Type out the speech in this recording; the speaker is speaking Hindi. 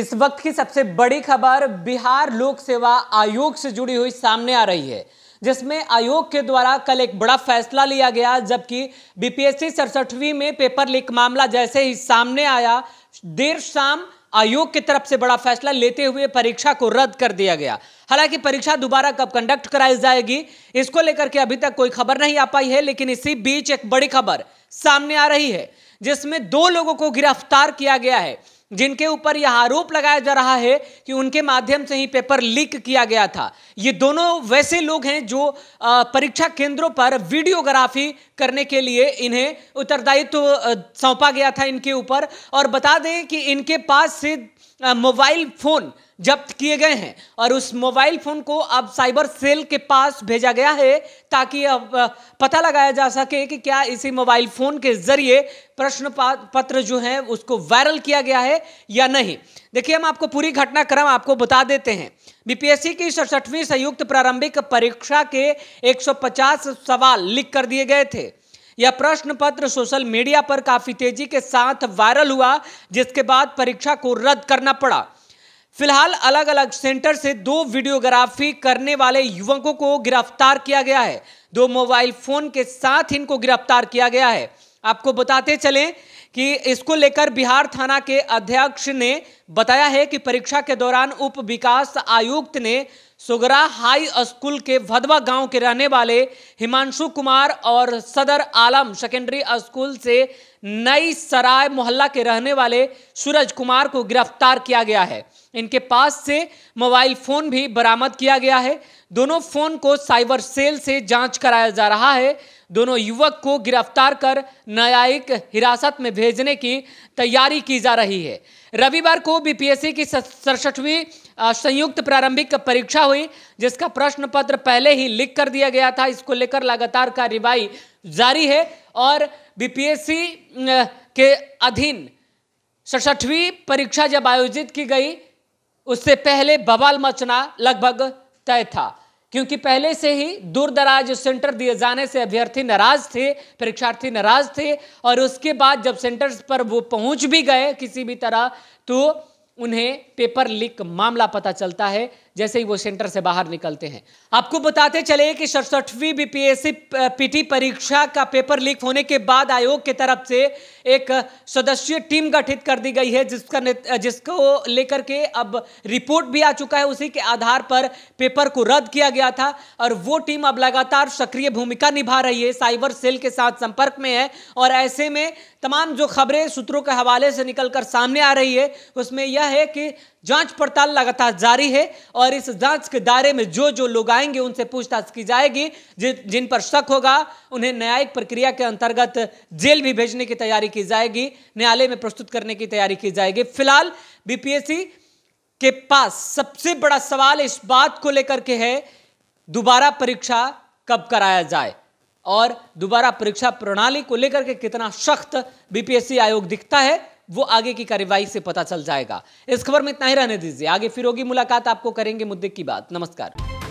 इस वक्त की सबसे बड़ी खबर बिहार लोक सेवा आयोग से जुड़ी हुई सामने आ रही है जिसमें आयोग के द्वारा कल एक बड़ा फैसला लिया गया जबकि बीपीएससी सड़सठवीं में पेपर लीक मामला जैसे ही सामने आया देर शाम आयोग की तरफ से बड़ा फैसला लेते हुए परीक्षा को रद्द कर दिया गया हालांकि परीक्षा दोबारा कब कंडक्ट कराई जाएगी इसको लेकर के अभी तक कोई खबर नहीं आ पाई है लेकिन इसी बीच एक बड़ी खबर सामने आ रही है जिसमें दो लोगों को गिरफ्तार किया गया है जिनके ऊपर यह आरोप लगाया जा रहा है कि उनके माध्यम से ही पेपर लीक किया गया था ये दोनों वैसे लोग हैं जो परीक्षा केंद्रों पर वीडियोग्राफी करने के लिए इन्हें उत्तरदायित्व सौंपा गया था इनके ऊपर और बता दें कि इनके पास से मोबाइल फ़ोन जब्त किए गए हैं और उस मोबाइल फ़ोन को अब साइबर सेल के पास भेजा गया है ताकि अब पता लगाया जा सके कि क्या इसी मोबाइल फ़ोन के ज़रिए प्रश्न पत्र जो है उसको वायरल किया गया है या नहीं देखिए हम आपको पूरी घटनाक्रम आपको बता देते हैं बीपीएससी की सड़सठवीं संयुक्त प्रारंभिक परीक्षा के 150 सवाल लिख कर दिए गए थे यह प्रश्न पत्र सोशल मीडिया पर काफी तेजी के साथ वायरल हुआ जिसके बाद परीक्षा को रद्द करना पड़ा फिलहाल अलग अलग सेंटर से दो वीडियोग्राफी करने वाले युवकों को गिरफ्तार किया गया है दो मोबाइल फोन के साथ इनको गिरफ्तार किया गया है आपको बताते चलें कि इसको लेकर बिहार थाना के अध्यक्ष ने बताया है कि परीक्षा के दौरान उप विकास आयुक्त ने सुगरा हाई स्कूल के भदवा गांव के रहने वाले हिमांशु कुमार और सदर आलम सेकेंडरी स्कूल से नई सराय मोहल्ला के रहने वाले सूरज कुमार को गिरफ्तार किया गया है इनके पास से मोबाइल फ़ोन भी बरामद किया गया है दोनों फ़ोन को साइबर सेल से जांच कराया जा रहा है दोनों युवक को गिरफ्तार कर न्यायिक हिरासत में भेजने की तैयारी की जा रही है रविवार को बीपीएससी की सड़सठवीं संयुक्त प्रारंभिक परीक्षा हुई जिसका प्रश्न पत्र पहले ही लिख कर दिया गया था इसको लेकर लगातार कार्रवाई जारी है और बीपीएससी के अधीन सड़सठवीं परीक्षा जब आयोजित की गई उससे पहले बवाल मचना लगभग तय था क्योंकि पहले से ही दूर दराज सेंटर दिए जाने से अभ्यर्थी नाराज थे परीक्षार्थी नाराज थे और उसके बाद जब सेंटर्स पर वो पहुंच भी गए किसी भी तरह तो उन्हें पेपर लीक मामला पता चलता है जैसे ही वो सेंटर से बाहर निकलते हैं आपको बताते चले कि सड़सठवीं बीपीएससी पीटी परीक्षा का पेपर लीक होने के बाद आयोग की तरफ से एक सदस्यीय टीम गठित कर दी गई है जिसका जिसको लेकर के अब रिपोर्ट भी आ चुका है उसी के आधार पर पेपर को रद्द किया गया था और वो टीम अब लगातार सक्रिय भूमिका निभा रही है साइबर सेल के साथ संपर्क में है और ऐसे में तमाम जो खबरें सूत्रों के हवाले से निकलकर सामने आ रही है उसमें यह है कि जांच पड़ताल लगातार जारी है और और इस जांच के दायरे में जो जो लोग आएंगे उनसे पूछताछ की जाएगी जि, जिन पर शक होगा उन्हें न्यायिक प्रक्रिया के अंतर्गत जेल भी भेजने की तैयारी की जाएगी न्यायालय में प्रस्तुत करने की तैयारी की जाएगी फिलहाल बीपीएससी के पास सबसे बड़ा सवाल इस बात को लेकर के है दोबारा परीक्षा कब कराया जाए और दोबारा परीक्षा प्रणाली को लेकर के कितना सख्त बीपीएससी आयोग दिखता है वो आगे की कार्यवाही से पता चल जाएगा इस खबर में इतना ही रहने दीजिए आगे फिर होगी मुलाकात आपको करेंगे मुद्दे की बात नमस्कार